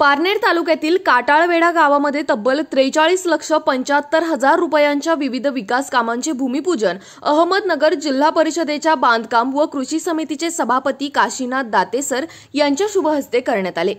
पारनेर तालुक्यातील काटाळवेढा गावामध्ये तब्बल त्रेचाळीस लक्ष पंच्याहत्तर हजार रुपयांच्या विविध विकास कामांचे भूमिपूजन अहमदनगर जिल्हा परिषदेच्या बांधकाम व कृषी समितीचे सभापती काशीनाथ दातेसर यांच्या शुभहस्ते करण्यात आले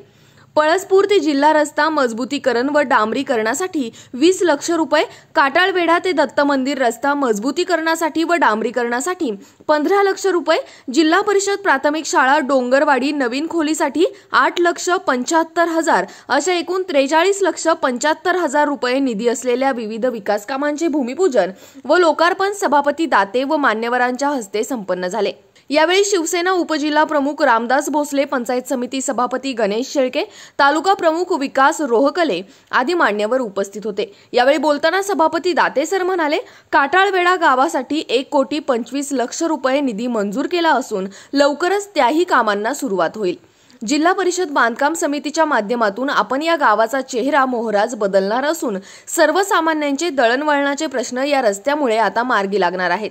पळसपूर ते जिल्हा रस्ता मजबूतीकरण व डांबरीकरणासाठी वीस लक्ष रुपये काटाळवेढा ते दत्त मंदिर रस्ता मजबूतीकरणासाठी व डांबरीकरणासाठी पंधरा लक्ष रुपये जिल्हा परिषद प्राथमिक शाळा डोंगरवाडी नवीन खोलीसाठी आठ लक्ष पंच्याहत्तर हजार अशा एकूण त्रेचाळीस लक्ष पंच्याहत्तर हजार रुपये निधी असलेल्या विविध विकास कामांचे भूमिपूजन व लोकार्पण सभापती दाते व मान्यवरांच्या हस्ते संपन्न झाले यावेळी शिवसेना उपजिल्हा प्रमुख रामदास भोसले पंचायत समिती सभापती गणेश शेळके तालुका प्रमुख विकास रोहकले आदी मान्यवर उपस्थित होते यावेळी बोलताना सभापती दातेसर म्हणाले काटाळवेडा गावासाठी एक कोटी पंचवीस लक्ष रुपये निधी मंजूर केला असून लवकरच त्याही कामांना सुरुवात होईल जिल्हा परिषद बांधकाम समितीच्या माध्यमातून आपण या गावाचा चेहरा मोहराज बदलणार असून सर्वसामान्यांचे दळणवळणाचे प्रश्न या रस्त्यामुळे आता मार्गी लागणार आहेत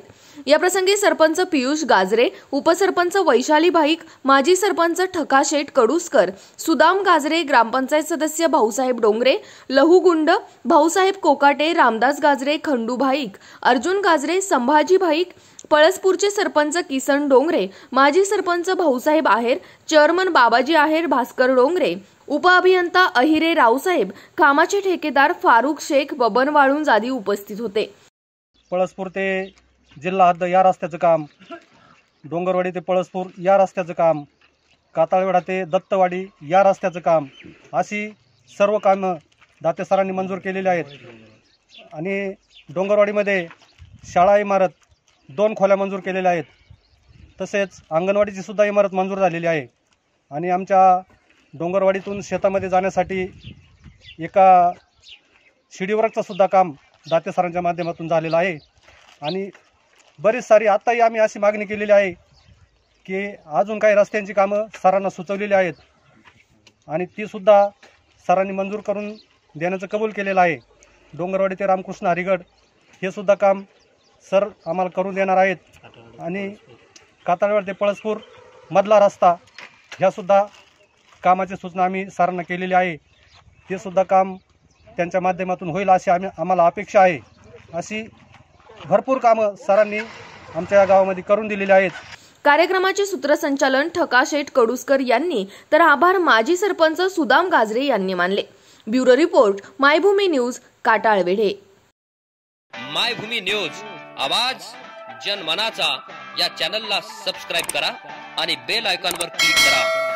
याप्रसंगी सरपंच पियुष गाजरे उपसरपंच वैशाली भाईक माजी सरपंच ठका शेठ कडुसकर सुदाम गाजरे ग्रामपंचायत सदस्य भाऊसाहेब डोंगरे लहूगुंड भाऊसाहेब कोकाटे रामदास गाजरे खंडू भाईक अर्जुन गाजरे संभाजी भाईक पळसपूरचे सरपंच किसन डोंगरे माजी सरपंच भाऊसाहेब आहेर चेअरमन बाबाजी आहेर भास्कर डोंगरे उपअभियंता अहिरे रावसाहेब कामाचे ठेकेदार फारुख शेख बबन वाळूंज जादी उपस्थित होते पळसपूर ते जिल्हा हद्द या रस्त्याचं काम डोंगरवाडी ते पळसपूर या रस्त्याचं काम कातळवेडा ते दत्तवाडी या रस्त्याचं काम अशी सर्व कामं दाते सरांनी मंजूर केलेली आहेत आणि डोंगरवाडीमध्ये शाळा इमारत दोन खोल्या मंजूर केलेल्या आहेत तसेच अंगणवाडीची सुद्धा इमारत मंजूर झालेली आहे आणि आमच्या डोंगरवाडीतून शेतामध्ये जाण्यासाठी एका सुद्धा काम दाते सरांच्या माध्यमातून झालेलं आहे आणि बरीच सारी आत्ताही आम्ही अशी मागणी केलेली आहे की अजून काही रस्त्यांची कामं सरांना सुचवलेली आहेत आणि तीसुद्धा सरांनी मंजूर करून देण्याचं कबूल केलेलं आहे डोंगरवाडी ते रामकृष्ण हरिगड हे सुद्धा काम सर आम्हाला करून देणार आहेत आणि कातळवाड ते पळसपूर मधला रस्ता ह्यासुद्धा कामाची सूचना आम्ही सरांना केलेली आहे ते सुद्धा काम त्यांच्या माध्यमातून होईल अशी आम्ही आम्हाला अपेक्षा आहे अशी भरपूर काम सरांनी आमच्या गावामध्ये करून दिलेली आहेत कार्यक्रमाचे सूत्रसंचालन ठकाशेठ कडुसकर यांनी तर आभार माजी सरपंच सुदाम गाजरे यांनी मानले bureau report Maybhumi news Katalwedhe Maybhumi news आवाज जनमनाचा या चॅनलला सबस्क्राईब करा आणि बेल आयकॉनवर क्लिक करा